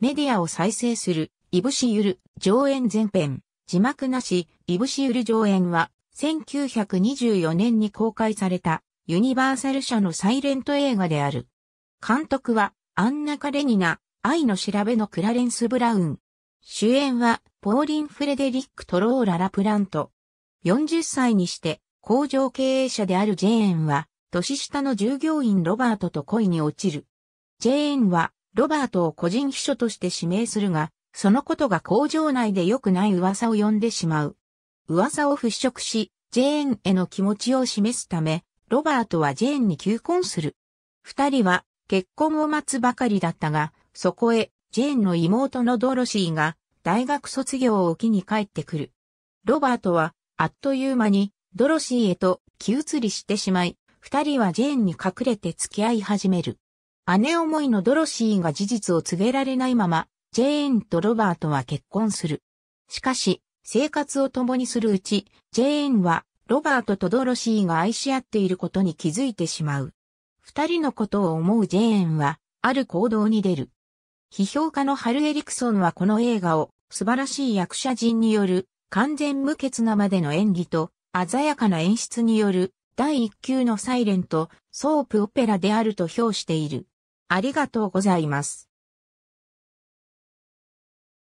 メディアを再生する、いぶしゆる、上演前編、字幕なし、いぶしゆる上演は、1924年に公開された、ユニバーサル社のサイレント映画である。監督は、アンナ・カレニナ、愛の調べのクラレンス・ブラウン。主演は、ポーリン・フレデリック・トローラ・ラプラント。40歳にして、工場経営者であるジェーンは、年下の従業員ロバートと恋に落ちる。ジェーンは、ロバートを個人秘書として指名するが、そのことが工場内で良くない噂を呼んでしまう。噂を払拭し、ジェーンへの気持ちを示すため、ロバートはジェーンに求婚する。二人は結婚を待つばかりだったが、そこへジェーンの妹のドロシーが大学卒業を機に帰ってくる。ロバートはあっという間にドロシーへと気移りしてしまい、二人はジェーンに隠れて付き合い始める。姉思いのドロシーが事実を告げられないまま、ジェーンとロバートは結婚する。しかし、生活を共にするうち、ジェーンは、ロバートとドロシーが愛し合っていることに気づいてしまう。二人のことを思うジェーンは、ある行動に出る。批評家のハル・エリクソンはこの映画を、素晴らしい役者陣による、完全無欠なまでの演技と、鮮やかな演出による、第一級のサイレント、ソープオペラであると評している。ありがとうございます。